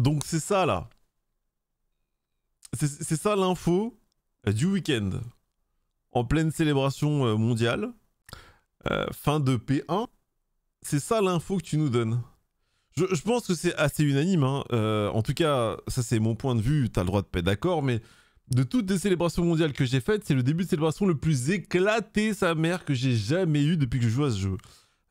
Donc c'est ça là. C'est ça l'info euh, du week-end. En pleine célébration euh, mondiale. Euh, fin de P1. C'est ça l'info que tu nous donnes. Je, pense que c'est assez unanime. Hein. en tout cas, ça c'est mon point de vue. T'as le droit de pas d'accord, mais de toutes les célébrations mondiales que j'ai faites, c'est le début de célébration le plus éclaté, sa mère, que j'ai jamais eu depuis que je joue à ce jeu.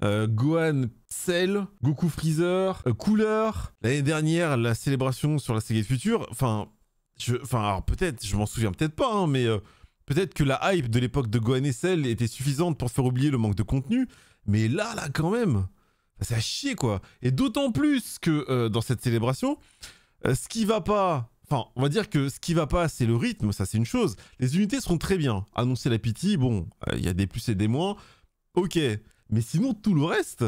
Euh, Gohan Cell, Goku Freezer, euh, couleur Cooler. L'année dernière, la célébration sur la Sega Future. Enfin, je, enfin, alors peut-être, je m'en souviens peut-être pas, hein, mais euh, peut-être que la hype de l'époque de Gohan et Cell était suffisante pour faire oublier le manque de contenu. Mais là, là, quand même, c'est à chier quoi. Et d'autant plus que dans cette célébration, ce qui va pas Enfin, on va dire que ce qui va pas, c'est le rythme, ça c'est une chose. Les unités seront très bien. Annoncer la pitié, bon, il y a des plus et des moins. Ok. Mais sinon, tout le reste,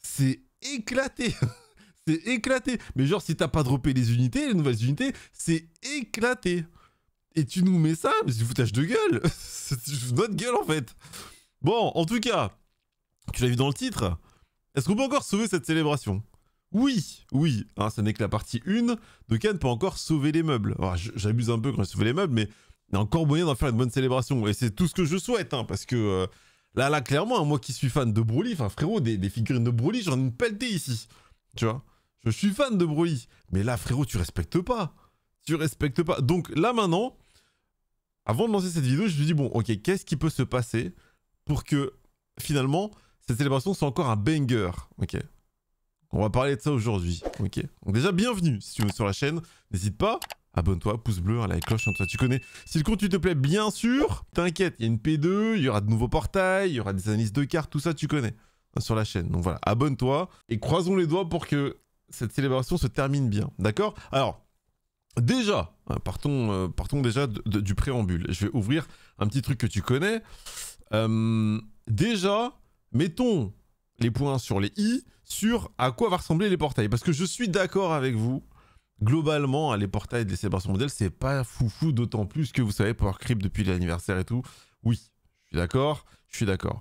c'est éclaté. c'est éclaté. Mais genre, si t'as pas droppé les unités, les nouvelles unités, c'est éclaté. Et tu nous mets ça, mais c'est du foutage de gueule. c'est de gueule, en fait. Bon, en tout cas, tu l'as vu dans le titre. Est-ce qu'on peut encore sauver cette célébration oui, oui, ah, Ça ce n'est que la partie 1. De Ken peut encore sauver les meubles. J'abuse un peu quand je sauve les meubles, mais il y a encore moyen d'en faire une bonne célébration. Et c'est tout ce que je souhaite, hein, parce que euh, Là, là, clairement, hein, moi qui suis fan de Broly, enfin frérot, des, figurines de Broly, j'en ai une pelletée ici. Tu vois Je suis fan de Broly. Mais là, frérot, tu respectes pas. Tu respectes pas. Donc là, maintenant, avant de lancer cette vidéo, je me dis, bon, ok, qu'est-ce qui peut se passer pour que, finalement, cette célébration soit encore un banger Ok. On va parler de ça aujourd'hui. Ok. Donc déjà, bienvenue si tu veux sur la chaîne. N'hésite pas abonne-toi, pouce bleu, à la cloche, en toi, tu connais. Si le contenu te plaît, bien sûr, t'inquiète, il y a une P2, il y aura de nouveaux portails, il y aura des analyses de cartes, tout ça, tu connais, hein, sur la chaîne. Donc voilà, abonne-toi et croisons les doigts pour que cette célébration se termine bien, d'accord Alors, déjà, hein, partons, euh, partons déjà du préambule. Je vais ouvrir un petit truc que tu connais. Euh, déjà, mettons les points sur les i sur à quoi va ressembler les portails. Parce que je suis d'accord avec vous, globalement, hein, les portails des célébrations mondiales, c'est pas fou fou d'autant plus que vous savez, Power crip depuis l'anniversaire et tout. Oui, je suis d'accord, je suis d'accord.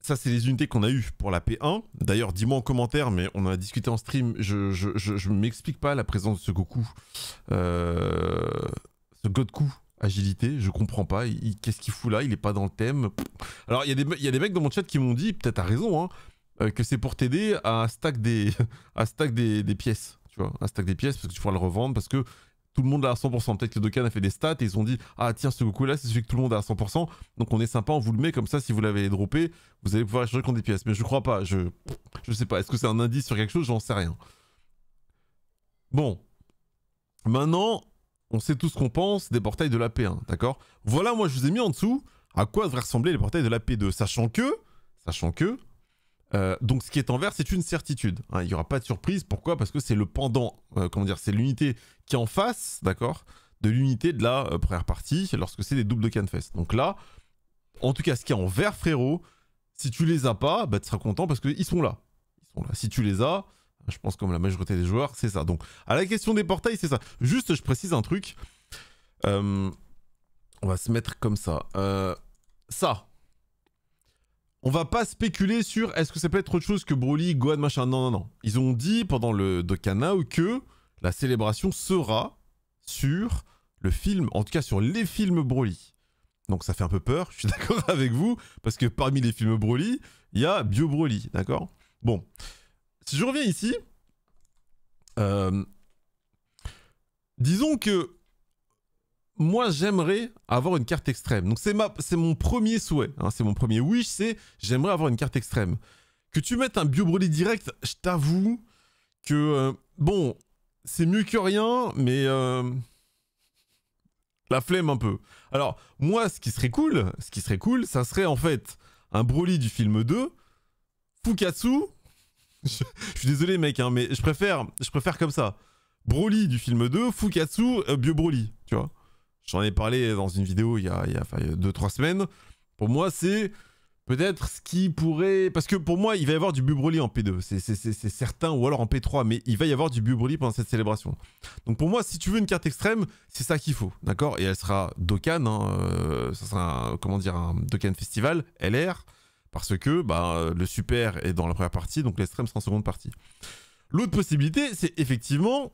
Ça, c'est les unités qu'on a eues pour la P1. D'ailleurs, dis-moi en commentaire, mais on en a discuté en stream. Je, ne m'explique pas la présence de ce Goku. Euh, ce Goku agilité, je comprends pas. Qu'est-ce qu'il fout là Il n'est pas dans le thème. Alors, il y, y, a des mecs dans mon chat qui m'ont dit, peut-être à raison, hein, euh, que c'est pour t'aider à stack des, à stack des pièces tu vois, un stack des pièces parce que tu pourras le revendre, parce que tout le monde l'a à 100%. Peut-être que le Dokkan a fait des stats et ils ont dit Ah, tiens, ce Goku là, c'est celui que tout le monde a à 100%. Donc on est sympa, on vous le met comme ça. Si vous l'avez droppé, vous allez pouvoir échanger contre des pièces. Mais je crois pas. Je, je sais pas. Est-ce que c'est un indice sur quelque chose J'en sais rien. Bon. Maintenant, on sait tout ce qu'on pense des portails de la P1, d'accord Voilà, moi je vous ai mis en dessous à quoi devraient ressembler les portails de la P2, sachant que, sachant que, euh, donc ce qui est en vert, c'est une certitude. Hein. Il n'y aura pas de surprise. Pourquoi Parce que c'est le pendant, euh, comment dire, c'est l'unité qui est en face, d'accord, de l'unité de la euh, première partie lorsque c'est des doubles de Canfest. Donc là, en tout cas, ce qui est en vert, frérot, si tu les as pas, bah, tu seras content parce qu'ils sont là. Ils sont là. Si tu les as, je pense comme la majorité des joueurs, c'est ça. Donc à la question des portails, c'est ça. Juste, je précise un truc. on va se mettre comme ça. ça, on va pas spéculer sur est-ce que ça peut être autre chose que Broly, Gohan, machin. Non, non, non. Ils ont dit pendant le Dokkanau que la célébration sera sur le film, en tout cas sur les films Broly. Donc ça fait un peu peur, je suis d'accord avec vous, parce que parmi les films Broly, il y a Bio Broly, d'accord Bon, si je reviens ici, euh, disons que moi j'aimerais avoir une carte extrême. Donc c'est mon premier souhait, hein. c'est mon premier wish, c'est j'aimerais avoir une carte extrême. Que tu mettes un bio broly direct, je t'avoue que euh, bon, c'est mieux que rien, mais euh, la flemme un peu. Alors moi, ce qui serait cool, ce qui serait cool, ça serait en fait un Broly du film 2, Fukatsu. Je, suis désolé mec, hein, mais je préfère, je préfère comme ça. Broly du film 2, Fukatsu, euh, Bio Broly, tu vois. J'en ai parlé dans une vidéo il y a 2-3 semaines. Pour moi, c'est peut-être ce qui pourrait... Parce que pour moi, il va y avoir du Bubroli en P2, c'est certain, ou alors en P3, mais il va y avoir du Bubroli pendant cette célébration. Donc pour moi, si tu veux une carte extrême, c'est ça qu'il faut, d'accord Et elle sera Dokkan, hein, euh, ça sera un, comment dire, un Dokkan Festival, LR, parce que bah, le super est dans la première partie, donc l'extrême sera en seconde partie. L'autre possibilité, c'est effectivement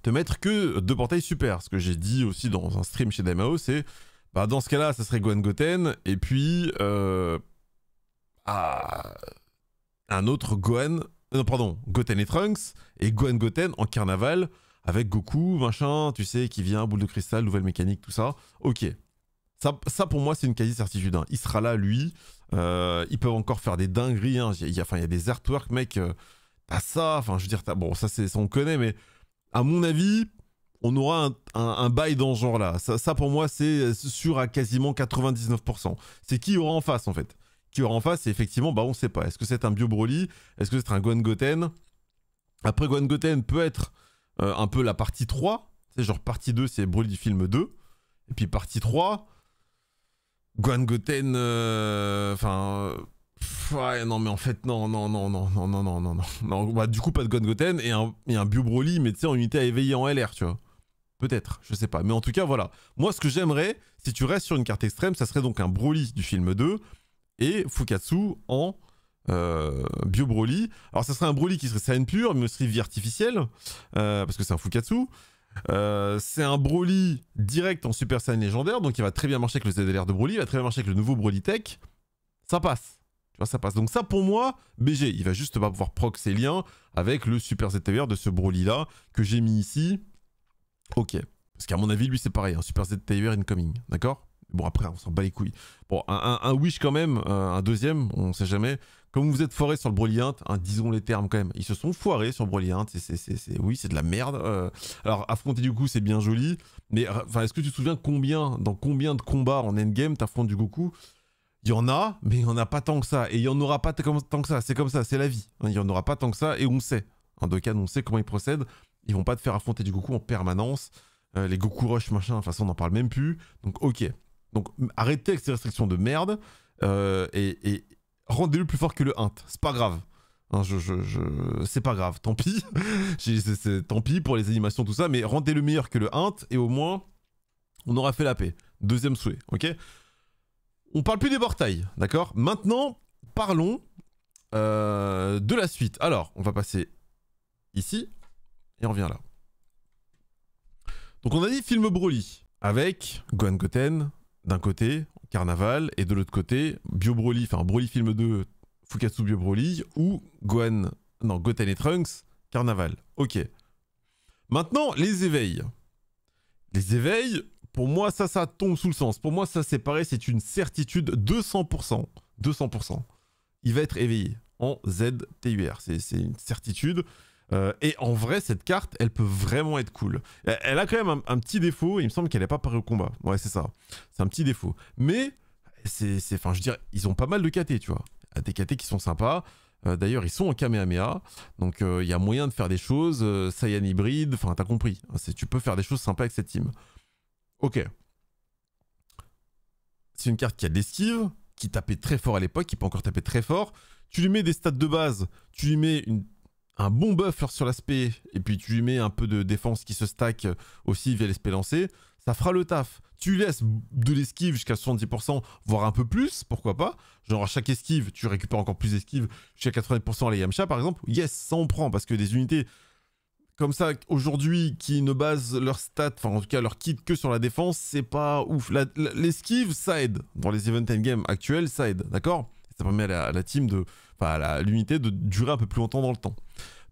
te mettre que deux portails super. Ce que j'ai dit aussi dans un stream chez Daimao, c'est bah, dans ce cas-là, ça serait gohan Goten, et puis euh, ah, un autre Gohan, euh, non pardon, Goten et Trunks, et Gohan Goten en carnaval, avec Goku, machin, tu sais, qui vient, boule de cristal, nouvelle mécanique, tout ça. Ok. Ça, ça pour moi, c'est une quasi-certitude. Hein. Il sera là, lui. Euh, ils peuvent encore faire des dingueries. Hein. Il, y a, enfin, il y a des artworks, mec. Euh, t'as ça, enfin, je veux dire, bon, ça, c'est, on connaît, mais à mon avis, on aura un, bail dans ce genre-là. Ça, pour moi, c'est sûr à quasiment 99%. C'est qui aura en face, en fait. Qui aura en face, effectivement, bah, on ne sait pas. Est-ce que c'est un Bio Broly Est-ce que c'est un Gwen Goten Après, Gwen Goten peut être euh, un peu la partie 3. C'est genre partie 2, c'est Broly du film 2. Et puis partie 3, Gwen Goten... Euh, enfin non, mais en fait, non, non, non, non, non, non, non, non, non. Bah, du coup, pas de Goten et un, et un mais tu sais, en unité à éveiller en LR, tu vois. Peut-être, je sais pas. Mais en tout cas, voilà. Moi, ce que j'aimerais, si tu restes sur une carte extrême, ça serait donc un Broly du film 2 et Fukatsu en euh, Bio Broly. Alors, ça serait un Broly qui serait scène pure, mais aussi vie artificielle, euh, parce que c'est un Fukatsu. Euh, c'est un Broly direct en Super Saiyan légendaire, donc il va très bien marcher avec le ZLR de Broly, il va très bien marcher avec le nouveau Broly Tech. Ça passe. Bah, ça passe. Donc ça, pour moi, BG, il va juste pas pouvoir proc ses liens avec le super ZTVR de ce Broly-là que j'ai mis ici. Ok. Parce qu'à mon avis, lui, c'est pareil, un Super super incoming, d'accord Bon, après, on s'en bat les couilles. Bon, un, wish quand même, euh, un deuxième, on sait jamais. Comme vous êtes foirés sur le broly hein, disons les termes quand même. Ils se sont foirés sur le C'est, c'est, oui, c'est de la merde. Euh. alors, affronter du coup, c'est bien joli. Mais enfin, est-ce que tu te souviens combien, dans combien de combats en endgame affronté du Goku il y en a, mais il n'y en a pas tant que ça. Et il n'y en aura pas tant que ça. C'est comme ça, c'est la vie. Il n'y en aura pas tant que ça, et on sait. En deux cas, on sait comment ils procèdent. Ils vont pas te faire affronter du Goku en permanence. Euh, les Goku Rush, machin, de façon, on n'en parle même plus. Donc, ok. Donc, arrêtez avec ces restrictions de merde. Euh, et, rendez-le plus fort que le Hint. C'est pas grave. Hein, je, je, C'est pas grave, tant pis. tant pis pour les animations, tout ça, mais rendez-le meilleur que le Hint, et au moins, on aura fait la paix. Deuxième souhait, ok on parle plus des portails, d'accord Maintenant, parlons euh, de la suite. Alors, on va passer ici et on revient là. Donc on a dit film Broly avec Gohan Goten d'un côté, Carnaval, et de l'autre côté, Bio Broly, enfin Broly film 2, Fukatsu Bio Broly, ou Gohan, non, Goten et Trunks, Carnaval. Ok. Maintenant, les éveils. Les éveils, pour moi, ça, ça tombe sous le sens. Pour moi, ça, c'est pareil, c'est une certitude 200%. 200%. Il va être éveillé en ZTUR. C'est une certitude. Euh, et en vrai, cette carte, elle peut vraiment être cool. Elle, a quand même un, petit défaut. Il me semble qu'elle n'est pas parée au combat. Ouais, c'est ça. C'est un petit défaut. Mais, c'est, enfin, je veux dire, ils ont pas mal de KT, tu vois. Des KT qui sont sympas. Euh, d'ailleurs, ils sont en Kamehameha, donc euh, il y a moyen de faire des choses. Saiyan hybride, enfin, t'as compris. Hein, tu peux faire des choses sympas avec cette team. Ok. C'est une carte qui a de l'esquive, qui tapait très fort à l'époque, qui peut encore taper très fort. Tu lui mets des stats de base, tu lui mets un bon buff sur l'aspect, et puis tu lui mets un peu de défense qui se stack euh, aussi via l'aspect lancé. Ça fera le taf. Tu lui laisses de l'esquive jusqu'à 70%, voire un peu plus, pourquoi pas. Genre à chaque esquive, tu récupères encore plus d'esquive. Jusqu'à 80% à la Yamcha par exemple. Yes, ça on prend parce que des unités comme ça aujourd'hui qui ne basent leur stat, enfin en tout cas leur kit que sur la défense, c'est pas ouf. L'esquive, ça aide. Dans les event end game actuels, ça aide, d'accord Ça permet à la, team de. Enfin, à l'unité de durer un peu plus longtemps dans le temps.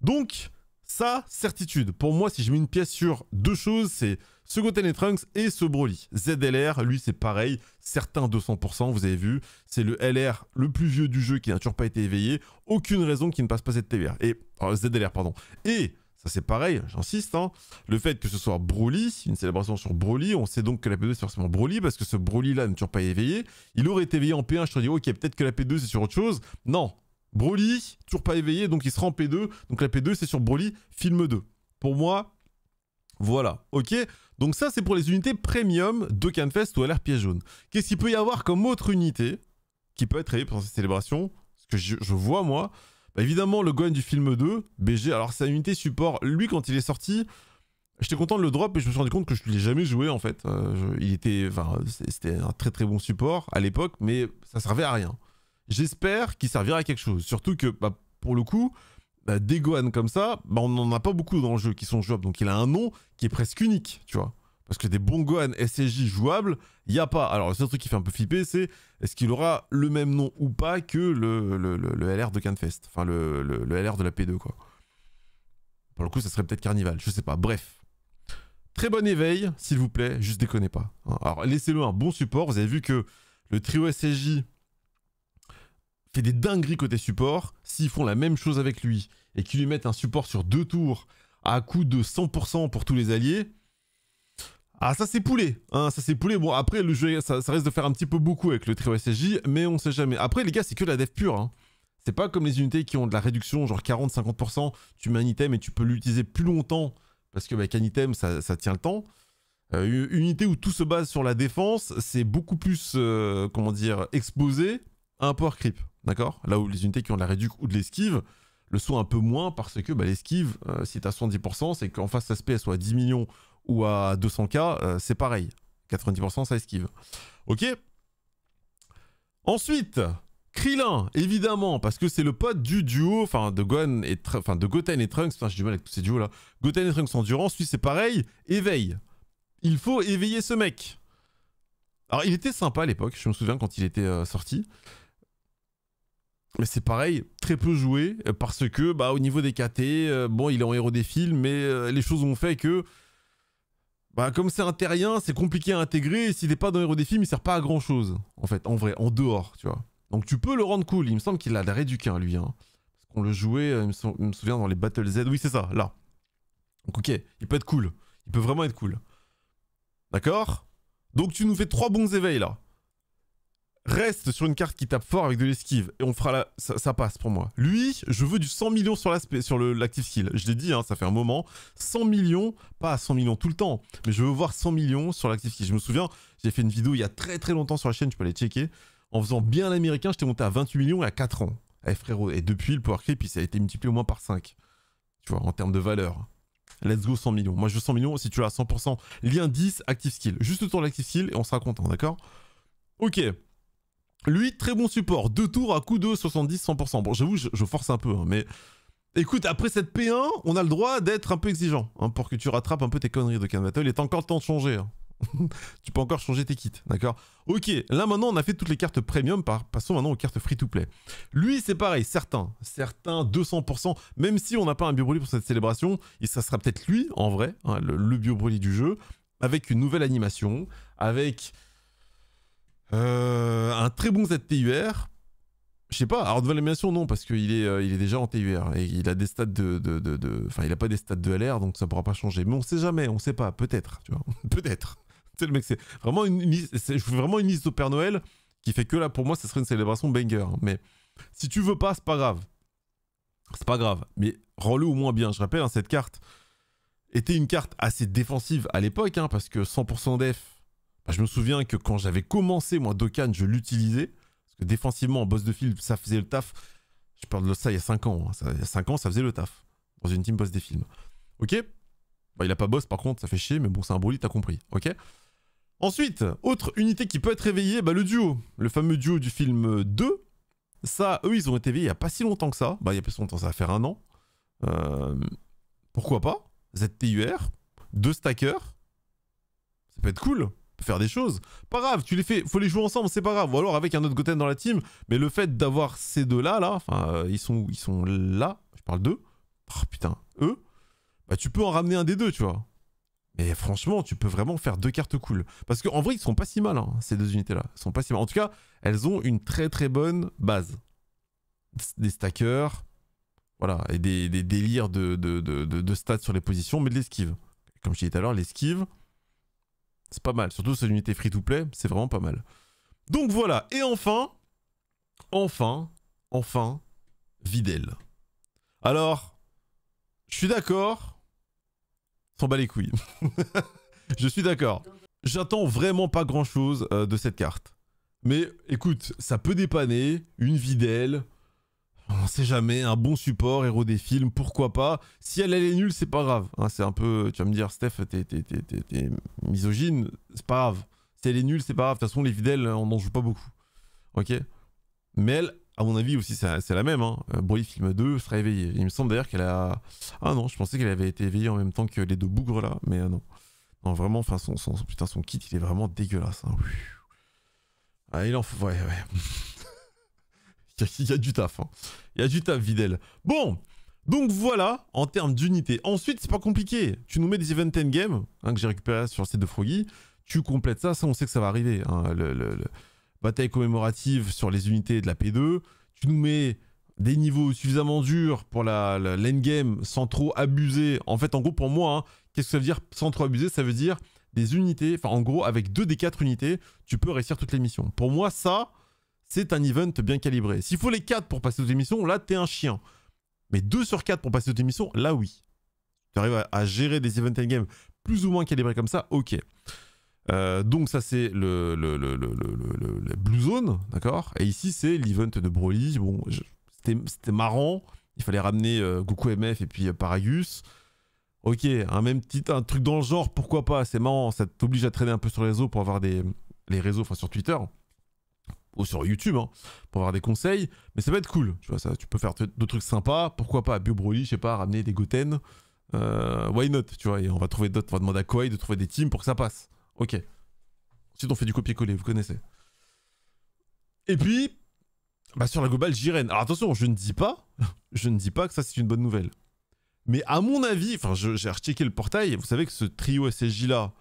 Donc, ça, certitude. Pour moi, si je mets une pièce sur deux choses, c'est ce côté les Trunks et ce Broly. ZLR, lui, c'est pareil, certain 200%, vous avez vu. C'est le LR le plus vieux du jeu qui n'a toujours pas été éveillé. Aucune raison qu'il ne passe pas cette TVR. Et, oh, ZLR, pardon. Et ça c'est pareil, j'insiste. Hein. Le fait que ce soit Broly, une célébration sur Broly, on sait donc que la P2 c'est forcément Broly, parce que ce Broly-là n'est toujours pas éveillé. Il aurait été éveillé en P1, je te dis, ok, peut-être que la P2 c'est sur autre chose. Non, Broly, toujours pas éveillé, donc il sera en P2. Donc la P2 c'est sur Broly, film 2. Pour moi, voilà, ok Donc ça c'est pour les unités premium de Canfest ou l'air Piège Jaune. Qu'est-ce qu'il peut y avoir comme autre unité qui peut être éveillée pendant ces célébrations Ce que je vois moi, bah, évidemment, le Gohan du film 2, BG, alors sa unité support, lui, quand il est sorti, j'étais content de le drop et je me suis rendu compte que je ne l'ai jamais joué en fait. Euh, il était, c'était un très très bon support à l'époque, mais ça servait à rien. J'espère qu'il servira à quelque chose. Surtout que, bah, pour le coup, bah, des Gohan comme ça, on n'en a pas beaucoup dans le jeu qui sont jouables. Donc il a un nom qui est presque unique, tu vois. Parce que des bons Gohan SCJ jouables, il n'y a pas. Alors, le seul truc qui fait un peu flipper, c'est est-ce qu'il aura le même nom ou pas que le, LR de Canfest Enfin, le, LR de la P2, quoi. Pour le coup, ça serait peut-être Carnival, je sais pas. Bref. Très bon éveil, s'il vous plaît, juste déconnez pas. Hein. Alors, laissez-le un bon support. Vous avez vu que le trio SCJ fait des dingueries côté support. S'ils font la même chose avec lui et qu'ils lui mettent un support sur deux tours à coût de 100% pour tous les alliés, ah ça c'est poulet, hein, ça c'est poulet, bon après le jeu ça, ça, risque de faire un petit peu beaucoup avec le trio SSJ, mais on sait jamais. Après les gars c'est que la dev pure, hein. c'est pas comme les unités qui ont de la réduction, genre 40-50%, tu mets un item et tu peux l'utiliser plus longtemps, parce qu'avec bah, un item ça, tient le temps. Euh, une unité où tout se base sur la défense, c'est beaucoup plus, euh, comment dire, exposé à un power creep, d'accord Là où les unités qui ont de la réduction ou de l'esquive, le sont un peu moins parce que bah, l'esquive, si euh, si t'as 70%, c'est qu'en face l'aspect soit à 10 millions ou à 200K, euh, c'est pareil. 90% ça esquive. Ok Ensuite, Krillin, évidemment, parce que c'est le pote du duo, enfin de, et enfin, de Goten et Trunks, enfin j'ai du mal avec tous ces duos là. Goten et Trunks endurance, lui c'est pareil, éveille. Il faut éveiller ce mec. Alors il était sympa à l'époque, je me souviens quand il était euh, sorti. Mais c'est pareil, très peu joué, euh, parce que bah, au niveau des KT, bon, il est en héros des films, mais les choses ont fait que bah, comme c'est un terrien, c'est compliqué à intégrer. Et s'il n'est pas dans Hero des films, il sert pas à grand chose. En fait, en vrai, en dehors, tu vois. Donc tu peux le rendre cool. Il me semble qu'il a la quin lui. Hein. Parce qu'on le jouait, euh, il me, souvient, me, dans les Battle Z. Oui, c'est ça, là. Donc ok, il peut être cool. Il peut vraiment être cool. D'accord Donc tu nous fais trois bons éveils, là reste sur une carte qui tape fort avec de l'esquive et on fera la... Ça, passe pour moi. Lui, je veux du 100 millions sur l'aspect, sur l'active skill. Je l'ai dit, hein, ça fait un moment. 100 millions, pas 100 millions tout le temps, mais je veux voir 100 millions sur l'active skill. Je me souviens, j'ai fait une vidéo il y a très très longtemps sur la chaîne, tu peux aller checker. En faisant bien l'américain, j'étais monté à 28 millions et à 4 ans. Eh frérot, et depuis le power creep, ça a été multiplié au moins par 5. Tu vois, en termes de valeur. Let's go 100 millions. Moi je veux 100 millions si tu l'as à 100%. Lien 10, active skill. Juste autour de l'active skill et on sera content, d'accord Ok. Lui, très bon support. Deux tours à coup de 70-100%. Bon, j'avoue, je, je, force un peu, hein, mais... Écoute, après cette P1, on a le droit d'être un peu exigeant, hein, pour que tu rattrapes un peu tes conneries de Can Il est encore temps de changer. Hein. tu peux encore changer tes kits, d'accord Ok, là maintenant on a fait toutes les cartes premium, passons maintenant aux cartes free-to-play. Lui c'est pareil, certains, certains 200%, même si on n'a pas un bio pour cette célébration, et ça sera peut-être lui en vrai, le, le du jeu, avec une nouvelle animation, avec euh, un très bon ZTUR. Je sais pas, hard l'émulation, non, parce qu'il est, euh, est déjà en TUR. Et il a des stats de. Enfin, il a pas des stats de LR, donc ça pourra pas changer. Mais on sait jamais, on sait pas, peut-être, tu vois. peut-être. C'est le mec, c'est vraiment une, je fais vraiment une liste au Père Noël qui fait que là, pour moi, ce serait une célébration banger. Mais si tu veux pas, c'est pas grave. C'est pas grave. Mais rends-le au moins bien. Je rappelle, hein, cette carte était une carte assez défensive à l'époque, hein, parce que 100% def, ah, je me souviens que quand j'avais commencé, moi, Dokkan, je l'utilisais. Parce que défensivement, en boss de film, ça faisait le taf. Je parle de ça il y a 5 ans. Hein. il y a 5 ans, ça faisait le taf. Dans une team boss des films. Ok bah, Il a pas boss, par contre, ça fait chier, mais bon, c'est un bruit t'as compris. Ok Ensuite, autre unité qui peut être réveillée, bah, le duo. Le fameux duo du film 2. Ça, eux, ils ont été réveillés il n'y a pas si longtemps que ça. Bah, il y a pas si longtemps, ça va faire un an. Euh, pourquoi pas ZTUR, deux stackers. Ça peut être cool faire des choses. Pas grave, tu les fais, faut les jouer ensemble, c'est pas grave. Ou alors avec un autre Goten dans la team. Mais le fait d'avoir ces deux-là, là, enfin, euh, ils, sont, ils sont là, je parle d'eux. Oh, putain, eux. Bah, tu peux en ramener un des deux, tu vois. Mais franchement, tu peux vraiment faire deux cartes cool. Parce qu'en vrai, ils sont pas si mal, hein, ces deux unités-là. sont pas si mal. En tout cas, elles ont une très très bonne base. Des stackers, voilà, et des, délires de de, de, de stats sur les positions, mais de l'esquive. Comme je disais tout à l'heure, l'esquive, c'est pas mal. Surtout sur une unité free-to-play, c'est vraiment pas mal. Donc voilà. Et enfin, enfin, enfin, Videl. Alors, je suis d'accord. S'en bat les couilles. je suis d'accord. J'attends vraiment pas grand-chose euh, de cette carte. Mais écoute, ça peut dépanner, une Videl, on sait jamais, un bon support, héros des films, pourquoi pas. Si elle, est nulle, c'est pas grave. Hein, c'est un peu, tu vas me dire, Steph, t'es misogyne, c'est pas grave. Si elle est nulle, c'est pas grave. De toute façon, les fidèles, on n'en joue pas beaucoup. Ok Mais elle, à mon avis aussi, c'est la même. Hein. Euh, Film 2 sera éveillée. Il me semble d'ailleurs qu'elle a... Ah non, je pensais qu'elle avait été éveillée en même temps que les deux bougres là, mais euh, non. Non, vraiment, enfin, son, son, son kit, il est vraiment dégueulasse. Hein. Ah, il en faut... Ouais, ouais. Il y a du taf. Hein. Il y a du taf, Videl. Bon, donc voilà, en termes d'unités. Ensuite, c'est pas compliqué. Tu nous mets des event end game, hein, que j'ai récupéré sur le site de Froggy. Tu complètes ça, ça on sait que ça va arriver. Hein. Bataille commémorative sur les unités de la P2. Tu nous mets des niveaux suffisamment durs pour la, la l'endgame sans trop abuser. En fait, en gros, pour moi, hein, qu'est-ce que ça veut dire sans trop abuser Ça veut dire des unités, enfin en gros, avec deux des quatre unités, tu peux réussir toutes les missions. Pour moi, ça, c'est un event bien calibré. S'il faut les 4 pour passer aux émissions, là, t'es un chien. Mais 2 sur 4 pour passer aux émissions, là, oui. Tu arrives à, gérer des event endgame plus ou moins calibrés comme ça, ok. Euh, donc ça c'est le, le, le, le, Blue Zone, d'accord Et ici c'est l'event de Broly, bon, c'était marrant, il fallait ramener euh, Goku MF et puis euh, Paragus. Ok, un même petit, un truc dans le genre, pourquoi pas, c'est marrant, ça t'oblige à traîner un peu sur les réseaux pour avoir des les réseaux, enfin sur Twitter, ou sur YouTube, hein, pour avoir des conseils. Mais ça va être cool, tu vois, ça, tu peux faire d'autres trucs sympas, pourquoi pas, BioBroly, je sais pas, ramener des Goten, euh, why not, tu vois, et on va trouver d'autres, on va demander à Koi de trouver des teams pour que ça passe. Ok. Ensuite, on fait du copier-coller, vous connaissez. Et puis, bah sur la globale, Jiren. Alors attention, je ne dis pas, je ne dis pas que ça c'est une bonne nouvelle. Mais à mon avis, enfin, j'ai rechecké le portail, vous savez que ce trio SSJ là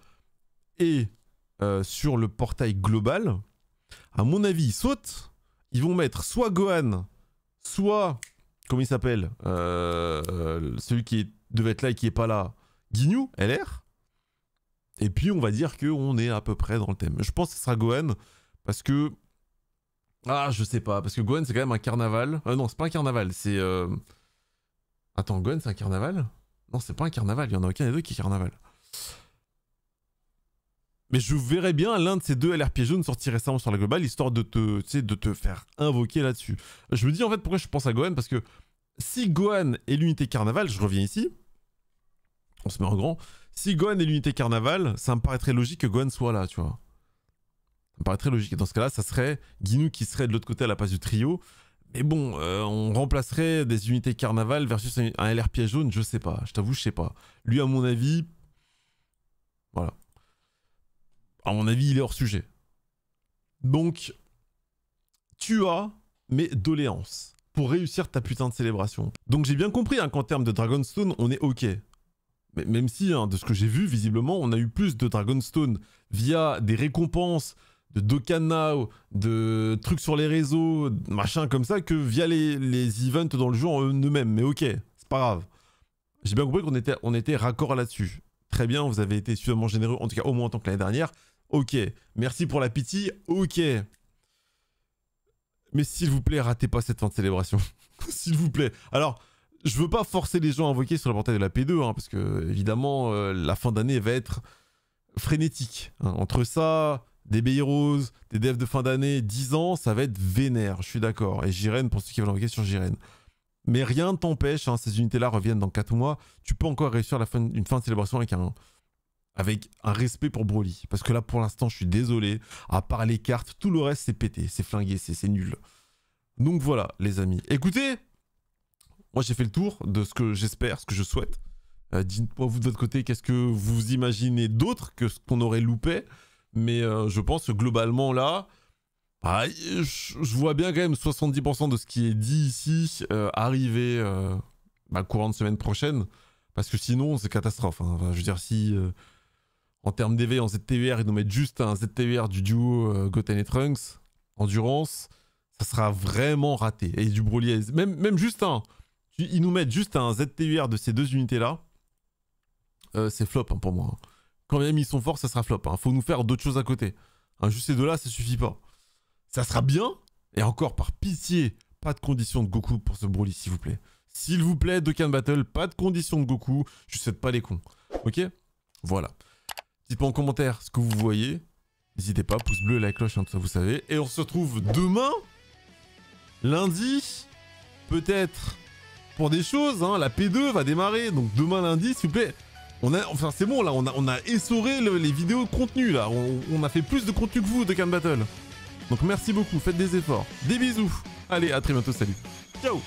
est euh, sur le portail global, à mon avis, saute. ils vont mettre soit Gohan, soit. Comment il s'appelle euh, euh, Celui qui devait être là et qui n'est pas là. Guignou, LR. Et puis on va dire qu'on est à peu près dans le thème. Je pense que ce sera Gohan, parce que. Ah, je sais pas, parce que Gohan c'est quand même un carnaval. Euh, non, c'est pas un carnaval, c'est. Attends, Gohan c'est un carnaval Non, c'est pas un carnaval, il y en a aucun des deux qui est carnaval. Mais je verrais bien l'un de ces deux LRP jaunes sortir récemment sur la globale, histoire de te, de te faire invoquer là-dessus. Je me dis en fait pourquoi je pense à Gohan, parce que si Gohan est l'unité carnaval, je reviens ici, on se met en grand, si Gohan est l'unité carnaval, ça me paraîtrait logique que Gohan soit là, tu vois. Ça me paraîtrait logique. Et dans ce cas-là, ça serait Guinou qui serait de l'autre côté à la place du trio. Mais bon, euh, on remplacerait des unités carnaval versus un, LR LRP jaune, je sais pas. Je t'avoue, je sais pas. Lui, à mon avis, voilà à mon avis, il est hors sujet. Donc, tu as mes doléances pour réussir ta putain de célébration. Donc j'ai bien compris hein, qu'en termes de Dragonstone, on est ok. Mais même si, hein, de ce que j'ai vu, visiblement, on a eu plus de Dragonstone via des récompenses de Now, de trucs sur les réseaux, machin comme ça, que via les, les events dans le jeu en eux-mêmes. Mais ok, c'est pas grave. J'ai bien compris qu'on était, on était raccord là-dessus. Très bien, vous avez été suffisamment généreux, en tout cas au moins en tant que l'année dernière. Ok. Merci pour la pitié. Ok. Mais s'il vous plaît, ratez pas cette fin de célébration. s'il vous plaît. Alors, je veux pas forcer les gens à invoquer sur la portail de la P2, hein, parce que, évidemment, euh, la fin d'année va être frénétique. Hein. Entre ça, des Bay des devs de fin d'année, 10 ans, ça va être vénère, je suis d'accord. Et Jiren, pour ceux qui veulent invoquer sur Jiren. Mais rien ne t'empêche, hein, ces unités-là reviennent dans 4 mois, tu peux encore réussir la fin, une fin de célébration avec un, avec un respect pour Broly. Parce que là, pour l'instant, je suis désolé. À part les cartes, tout le reste, c'est pété, c'est flingué, c'est nul. Donc voilà, les amis. Écoutez, moi, j'ai fait le tour de ce que j'espère, ce que je souhaite. Euh, dites-moi, vous, de votre côté, qu'est-ce que vous imaginez d'autre que ce qu'on aurait loupé. Mais euh, je pense que globalement, là, bah, je, vois bien quand même 70% de ce qui est dit ici euh, arriver bah, courant de semaine prochaine. Parce que sinon, c'est catastrophe. Hein. je veux dire, si en termes d'EV, en ZTVR, ils nous mettent juste un ZTVR du duo euh, Goten et Trunks, Endurance, ça sera vraiment raté. Et du Broly, même, même juste un. Ils nous mettent juste un ZTVR de ces deux unités-là. Euh, c'est flop hein, pour moi. Hein. Quand même ils sont forts, ça sera flop. Il hein. Faut nous faire d'autres choses à côté. juste ces deux-là, ça suffit pas. Ça sera bien, et encore par pitié, pas de conditions de Goku pour ce Broly, s'il vous plaît. S'il vous plaît, Dokkan Battle, pas de conditions de Goku. Je ne pas les cons. Ok Voilà. Dites-moi en commentaire ce que vous voyez. N'hésitez pas, pouce bleu, la cloche, hein, tout ça vous savez. Et on se retrouve demain, lundi, peut-être pour des choses. Hein. la P2 va démarrer, donc demain lundi, s'il vous plaît. On a, enfin c'est bon là, on a, on a essoré les vidéos contenu là. On, a fait plus de contenu que vous de Can Battle. Donc merci beaucoup, faites des efforts. Des bisous. Allez, à très bientôt, salut. Ciao